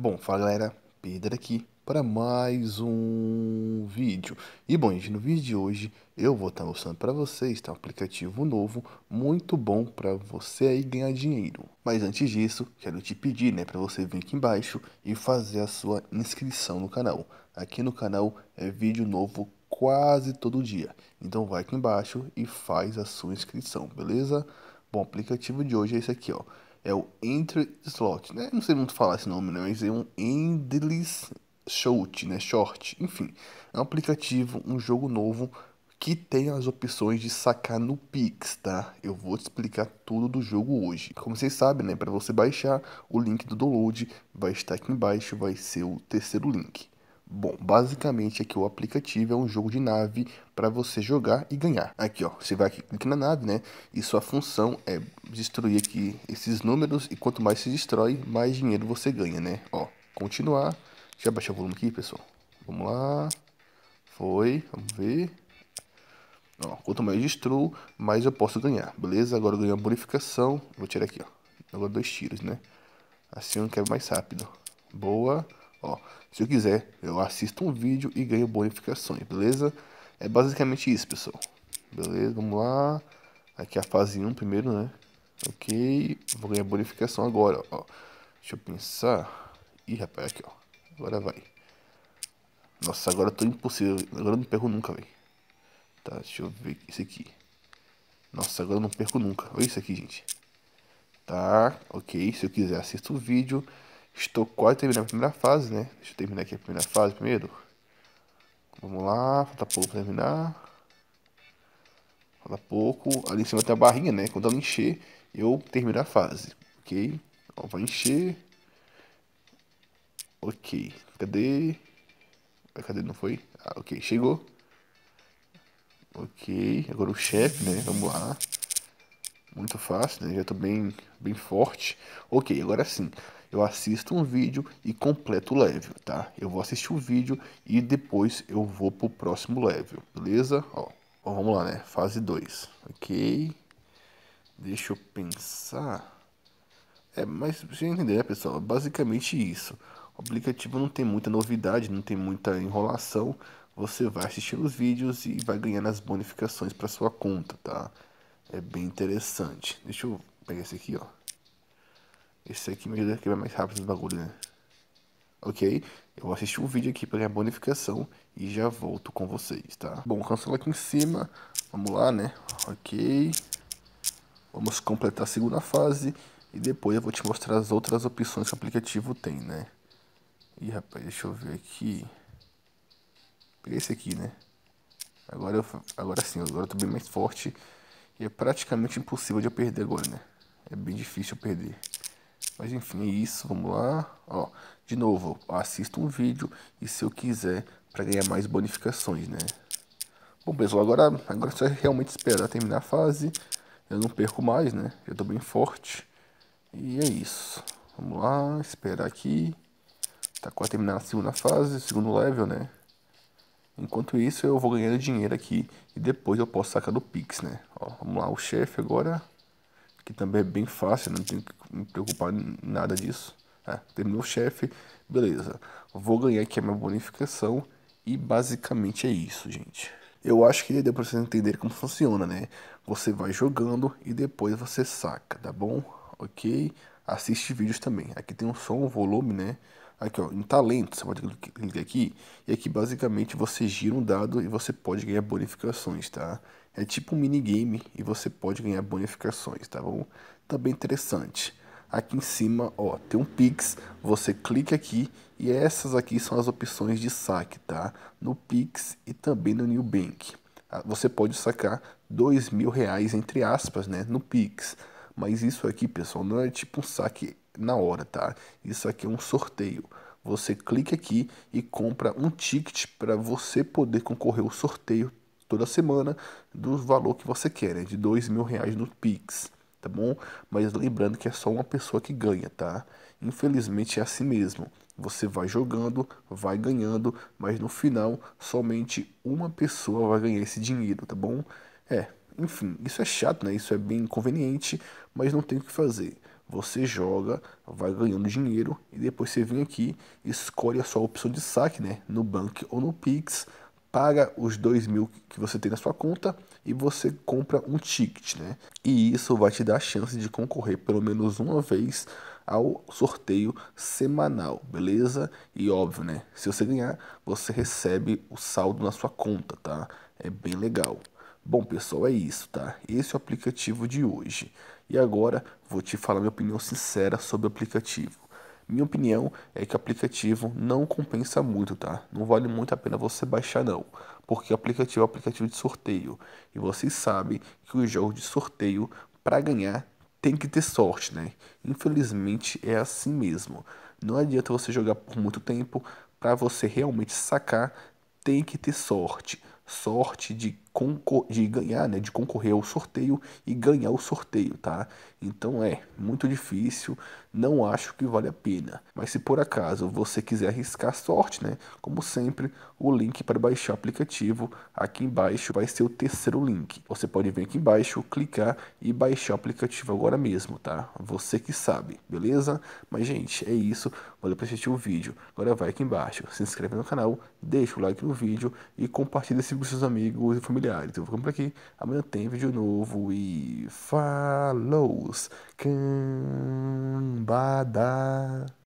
Bom, fala galera, Pedro aqui para mais um vídeo. E bom, gente, no vídeo de hoje eu vou estar mostrando para vocês tá, um aplicativo novo muito bom para você aí ganhar dinheiro. Mas antes disso, quero te pedir né, para você vir aqui embaixo e fazer a sua inscrição no canal. Aqui no canal é vídeo novo quase todo dia. Então vai aqui embaixo e faz a sua inscrição, beleza? Bom, o aplicativo de hoje é esse aqui, ó é o entry Slot, né? Não sei muito falar esse nome, né? Mas é um Endless Short, né? Short, enfim. É um aplicativo, um jogo novo que tem as opções de sacar no Pix, tá? Eu vou te explicar tudo do jogo hoje. Como vocês sabem, né, para você baixar, o link do download vai estar aqui embaixo, vai ser o terceiro link. Bom, basicamente aqui o aplicativo é um jogo de nave para você jogar e ganhar. Aqui ó, você vai aqui, clica na nave, né? E sua função é destruir aqui esses números e quanto mais se destrói, mais dinheiro você ganha, né? Ó, continuar. Deixa eu baixar o volume aqui, pessoal. Vamos lá. Foi, vamos ver. Ó, quanto mais eu destruo, mais eu posso ganhar, beleza? Agora eu ganho a bonificação. Vou tirar aqui, ó. Agora dois tiros, né? Assim eu não quero mais rápido. Boa. Ó, se eu quiser, eu assisto um vídeo e ganho bonificações, beleza? É basicamente isso, pessoal. Beleza, vamos lá. Aqui é a fase 1 primeiro, né? Ok, vou ganhar bonificação agora, ó. Deixa eu pensar. Ih, rapaz, aqui, ó. Agora vai. Nossa, agora eu tô impossível. Agora eu não perco nunca, velho. Tá, deixa eu ver isso aqui. Nossa, agora eu não perco nunca. Olha isso aqui, gente. Tá, ok. Se eu quiser, assisto o vídeo Estou quase terminando a primeira fase, né? Deixa eu terminar aqui a primeira fase primeiro. Vamos lá, falta pouco para terminar. Falta pouco. Ali em cima tem a barrinha, né? Quando ela encher, eu termino a fase. Ok? Ó, vai encher. Ok. Cadê? Cadê? Não foi? Ah, ok. Chegou. Ok. Agora o chefe, né? Vamos lá. Muito fácil, né? Já tô bem, bem forte. Ok, agora sim eu assisto um vídeo e completo o level, tá? Eu vou assistir o vídeo e depois eu vou pro próximo level, beleza? Ó, ó vamos lá, né? Fase 2, ok? Deixa eu pensar... É, mas você entender, né, pessoal? É basicamente isso. O aplicativo não tem muita novidade, não tem muita enrolação. Você vai assistir os vídeos e vai ganhando as bonificações para sua conta, tá? É bem interessante. Deixa eu pegar esse aqui, ó. Esse aqui me ajuda a quebrar mais rápido os bagulhos, né? Ok? Eu vou assistir um vídeo aqui pra ganhar bonificação e já volto com vocês, tá? Bom, cancela aqui em cima. Vamos lá, né? Ok. Vamos completar a segunda fase. E depois eu vou te mostrar as outras opções que o aplicativo tem, né? Ih, rapaz, deixa eu ver aqui. Peguei esse aqui, né? Agora, eu, agora sim, agora eu tô bem mais forte. E é praticamente impossível de eu perder agora, né? É bem difícil eu perder. Mas enfim, é isso, vamos lá. Ó, de novo, assista um vídeo e se eu quiser para ganhar mais bonificações, né? Bom, pessoal, agora, agora só é realmente esperar terminar a fase. Eu não perco mais, né? Eu tô bem forte. E é isso. Vamos lá, esperar aqui. Tá quase terminando a segunda fase, segundo level, né? Enquanto isso, eu vou ganhando dinheiro aqui. E depois eu posso sacar do Pix, né? Ó, vamos lá, o chefe agora que também é bem fácil, não tenho que me preocupar em nada disso. Né? terminou o chefe, beleza. Vou ganhar aqui a minha bonificação e basicamente é isso, gente. Eu acho que deu pra vocês entenderem como funciona, né? Você vai jogando e depois você saca, tá bom? Ok? Assiste vídeos também. Aqui tem um som, um volume, né? Aqui, ó, em talento, você pode clicar aqui, e aqui basicamente você gira um dado e você pode ganhar bonificações, tá? É tipo um minigame e você pode ganhar bonificações, tá bom? Tá bem interessante. Aqui em cima, ó, tem um Pix, você clica aqui e essas aqui são as opções de saque, tá? No Pix e também no New Bank. Ah, você pode sacar dois mil reais, entre aspas, né, no Pix. Mas isso aqui, pessoal, não é tipo um saque na hora, tá? Isso aqui é um sorteio. Você clica aqui e compra um ticket para você poder concorrer ao sorteio toda semana do valor que você quer, né? de dois mil reais no Pix, tá bom? Mas lembrando que é só uma pessoa que ganha, tá? Infelizmente é assim mesmo. Você vai jogando, vai ganhando, mas no final somente uma pessoa vai ganhar esse dinheiro, tá bom? É, enfim, isso é chato, né? Isso é bem inconveniente, mas não tem o que fazer. Você joga, vai ganhando dinheiro e depois você vem aqui escolhe a sua opção de saque, né? No Bank ou no Pix, paga os dois mil que você tem na sua conta e você compra um ticket, né? E isso vai te dar a chance de concorrer pelo menos uma vez ao sorteio semanal, beleza? E óbvio, né? Se você ganhar, você recebe o saldo na sua conta, tá? É bem legal. Bom, pessoal, é isso, tá? Esse é o aplicativo de hoje. E agora vou te falar minha opinião sincera sobre o aplicativo. Minha opinião é que o aplicativo não compensa muito, tá? Não vale muito a pena você baixar não, porque o aplicativo é um aplicativo de sorteio e vocês sabem que os jogos de sorteio para ganhar tem que ter sorte, né? Infelizmente é assim mesmo. Não adianta você jogar por muito tempo para você realmente sacar, tem que ter sorte. Sorte de de ganhar, né, de concorrer ao sorteio e ganhar o sorteio, tá? Então é muito difícil, não acho que vale a pena. Mas se por acaso você quiser arriscar sorte, né, como sempre, o link para baixar o aplicativo aqui embaixo vai ser o terceiro link. Você pode vir aqui embaixo, clicar e baixar o aplicativo agora mesmo, tá? Você que sabe, beleza? Mas gente, é isso. Valeu por assistir o vídeo. Agora vai aqui embaixo, se inscreve no canal, deixa o like no vídeo e compartilha esse vídeo com seus amigos e familiares imobiliário. Então vou por aqui. Amanhã tem vídeo novo e. Falou! Cambada!